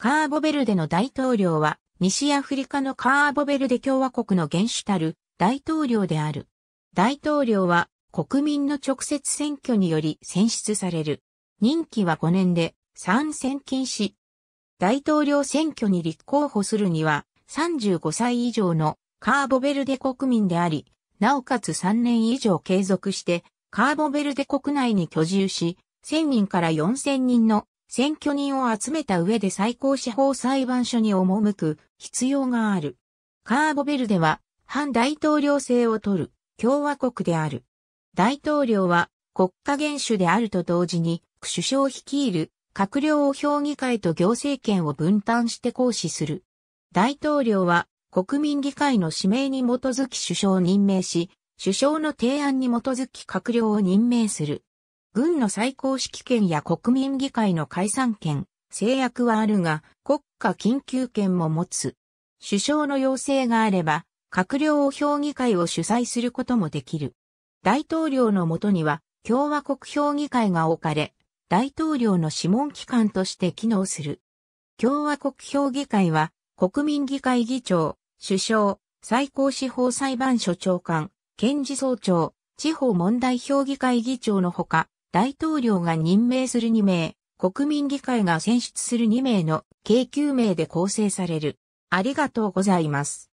カーボベルデの大統領は、西アフリカのカーボベルデ共和国の元首たる大統領である。大統領は国民の直接選挙により選出される。任期は5年で参戦禁止。大統領選挙に立候補するには35歳以上のカーボベルデ国民であり、なおかつ3年以上継続してカーボベルデ国内に居住し、1000人から4000人の選挙人を集めた上で最高司法裁判所に赴く必要がある。カーボベルデは反大統領制を取る共和国である。大統領は国家元首であると同時に首相率いる閣僚を評議会と行政権を分担して行使する。大統領は国民議会の指名に基づき首相を任命し、首相の提案に基づき閣僚を任命する。軍の最高指揮権や国民議会の解散権、制約はあるが、国家緊急権も持つ。首相の要請があれば、閣僚を評議会を主催することもできる。大統領のもとには、共和国評議会が置かれ、大統領の諮問機関として機能する。共和国評議会は、国民議会議長、首相、最高司法裁判所長官、検事総長、地方問題評議会議長のほか、大統領が任命する2名、国民議会が選出する2名の計9名で構成される。ありがとうございます。